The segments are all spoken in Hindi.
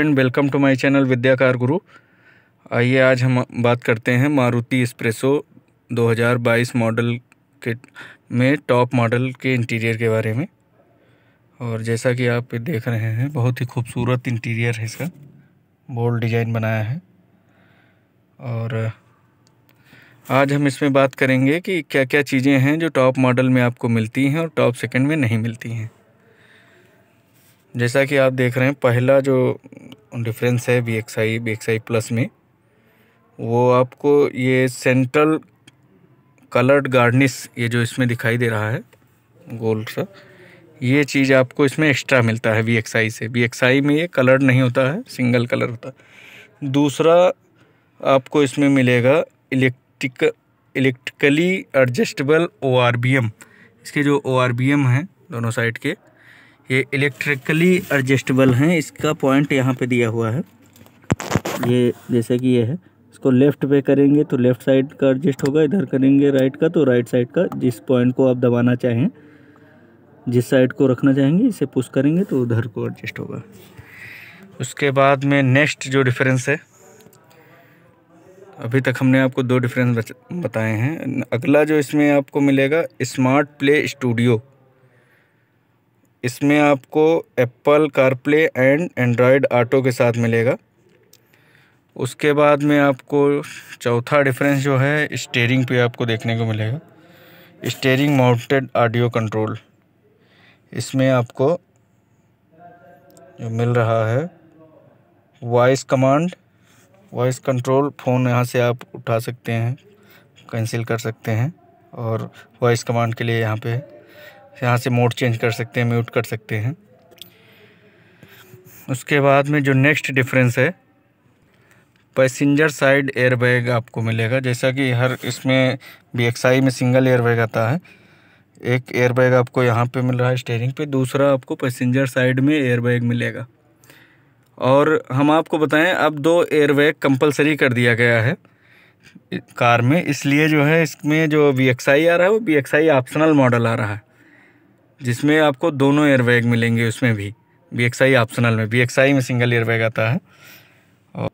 friend welcome to my channel Vidyakar Guru आइए आज हम बात करते हैं मारुति स्प्रेसो 2022 मॉडल के में टॉप मॉडल के इंटीरियर के बारे में और जैसा कि आप देख रहे हैं बहुत ही खूबसूरत इंटीरियर है इसका बोल्ड डिज़ाइन बनाया है और आज हम इसमें बात करेंगे कि क्या क्या चीज़ें हैं जो टॉप मॉडल में आपको मिलती हैं और टॉप सेकेंड में नहीं मिलती हैं जैसा कि आप देख रहे हैं पहला जो डिफरेंस है B X I B X I plus में वो आपको ये सेंट्रल कलर्ड गार्निस ये जो इसमें दिखाई दे रहा है गोल्ड सा ये चीज़ आपको इसमें एक्स्ट्रा मिलता है बी एक्स आई से बी एक्स आई में ये कलर्ड नहीं होता है सिंगल कलर होता है दूसरा आपको इसमें मिलेगा electric electrically adjustable O R B M इसके जो ओ आर बी एम हैं दोनों साइड के ये इलेक्ट्रिकली एडजस्टेबल हैं इसका पॉइंट यहाँ पे दिया हुआ है ये जैसे कि ये है इसको लेफ्ट पे करेंगे तो लेफ्ट साइड का एडजस्ट होगा इधर करेंगे राइट का तो राइट साइड का जिस पॉइंट को आप दबाना चाहें जिस साइड को रखना चाहेंगे इसे पुश करेंगे तो उधर को एडजस्ट होगा उसके बाद में नेक्स्ट जो डिफरेंस है अभी तक हमने आपको दो डिफरेंस बताए हैं अगला जो इसमें आपको मिलेगा स्मार्ट प्ले स्टूडियो इसमें आपको Apple CarPlay and Android auto के साथ मिलेगा उसके बाद में आपको चौथा डिफरेंस जो है स्टेयरिंग पे आपको देखने को मिलेगा स्टेयरिंग माउंटेड ऑडियो कंट्रोल इसमें आपको जो मिल रहा है voice command voice control phone यहाँ से आप उठा सकते हैं कैंसिल कर सकते हैं और वॉइस कमांड के लिए यहाँ पे यहाँ से मोड चेंज कर सकते हैं म्यूट कर सकते हैं उसके बाद में जो नेक्स्ट डिफरेंस है पैसेंजर साइड एयरबैग आपको मिलेगा जैसा कि हर इसमें बी में सिंगल एयरबैग आता है एक एयरबैग आपको यहाँ पे मिल रहा है स्टेयरिंग पे दूसरा आपको पैसेंजर साइड में एयरबैग मिलेगा और हम आपको बताएं अब दो एयरबैग कंपलसरी कर दिया गया है कार में इसलिए जो है इसमें जो बी आ रहा है वो बी ऑप्शनल मॉडल आ रहा है जिसमें आपको दोनों एयरबैग मिलेंगे उसमें भी बी एक्स आई ऑप्शनल में बी एक्स आई में सिंगल एयरबैग आता है और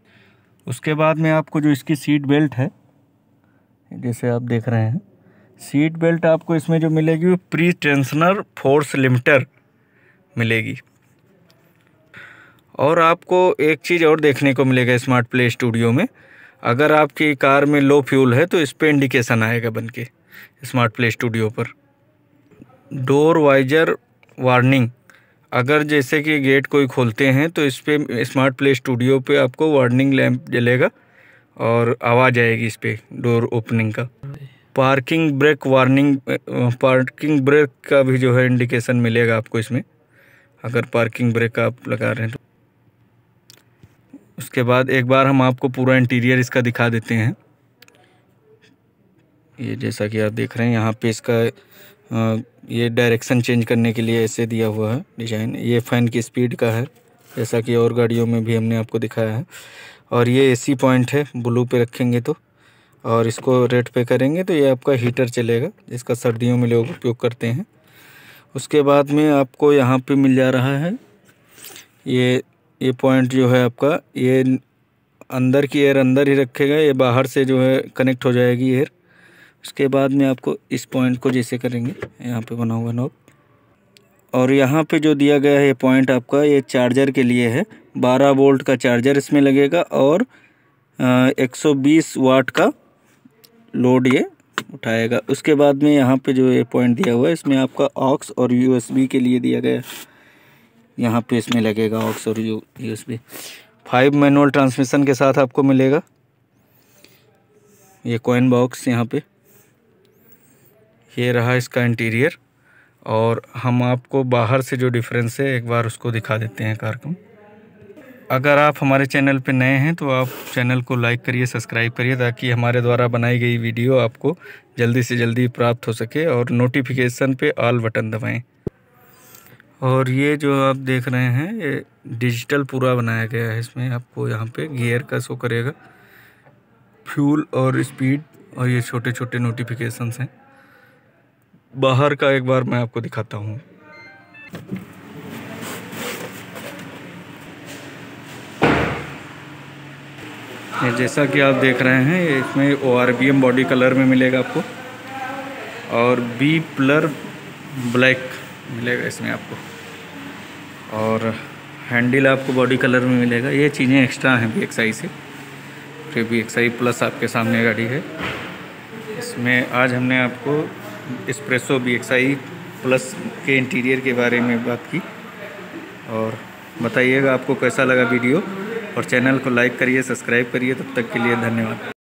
उसके बाद में आपको जो इसकी सीट बेल्ट है जैसे आप देख रहे हैं सीट बेल्ट आपको इसमें जो मिलेगी वो प्री टेंशनर फोर्स लिमिटर मिलेगी और आपको एक चीज़ और देखने को मिलेगा स्मार्ट प्ले स्टूडियो में अगर आपकी कार में लो फ्यूल है तो इस पर इंडिकेशन आएगा बन के स्मार्ट प्ले स्टूडियो पर डोर वाइजर वार्निंग अगर जैसे कि गेट कोई खोलते हैं तो इस पर स्मार्ट प्ले स्टूडियो पे आपको वार्निंग लैंप जलेगा और आवाज़ आएगी इस पर डोर ओपनिंग का parking brake warning parking brake का भी जो है इंडिकेशन मिलेगा आपको इसमें अगर पार्किंग ब्रेक आप लगा रहे हैं तो उसके बाद एक बार हम आपको पूरा इंटीरियर इसका दिखा देते हैं ये जैसा कि आप देख रहे हैं यहाँ पे इसका ये डायरेक्शन चेंज करने के लिए ऐसे दिया हुआ है डिज़ाइन ये फ़ैन की स्पीड का है जैसा कि और गाड़ियों में भी हमने आपको दिखाया है और ये एसी पॉइंट है ब्लू पे रखेंगे तो और इसको रेड पे करेंगे तो ये आपका हीटर चलेगा जिसका सर्दियों में लोग उपयोग करते हैं उसके बाद में आपको यहाँ पे मिल जा रहा है ये ये पॉइंट जो है आपका ये अंदर की एयर अंदर ही रखेगा ये बाहर से जो है कनेक्ट हो जाएगी एयर उसके बाद में आपको इस पॉइंट को जैसे करेंगे यहाँ पे बना हुआ नॉब और यहाँ पे जो दिया गया है ये पॉइंट आपका ये चार्जर के लिए है 12 वोल्ट का चार्जर इसमें लगेगा और 120 वाट का लोड ये उठाएगा उसके बाद में यहाँ पे जो ये पॉइंट दिया हुआ है इसमें आपका ऑक्स और यू के लिए दिया गया है यहाँ पर इसमें लगेगा ऑक्स और U S B five manual transmission के साथ आपको मिलेगा ये कॉइन बॉक्स यहाँ पे ये रहा इसका इंटीरियर और हम आपको बाहर से जो डिफरेंस है एक बार उसको दिखा देते हैं कार को अगर आप हमारे चैनल पर नए हैं तो आप चैनल को लाइक करिए सब्सक्राइब करिए ताकि हमारे द्वारा बनाई गई वीडियो आपको जल्दी से जल्दी प्राप्त हो सके और नोटिफिकेशन पे ऑल बटन दबाएं और ये जो आप देख रहे हैं ये डिजिटल पूरा बनाया गया है इसमें आपको यहाँ पे गियर का शो करेगा फ्यूल और स्पीड और ये छोटे छोटे नोटिफिकेशन हैं बाहर का एक बार मैं आपको दिखाता हूँ जैसा कि आप देख रहे हैं इसमें O R B M body colour में मिलेगा आपको और बी प्लर ब्लैक मिलेगा इसमें आपको और हैंडल आपको बॉडी कलर में मिलेगा ये चीज़ें एक्स्ट्रा हैं बी एक्स आई से फिर बी एक्स आई प्लस आपके सामने गाड़ी है इसमें आज हमने आपको स्प्रेसो बी प्लस के इंटीरियर के बारे में बात की और बताइएगा आपको कैसा लगा वीडियो और चैनल को लाइक करिए सब्सक्राइब करिए तब तक के लिए धन्यवाद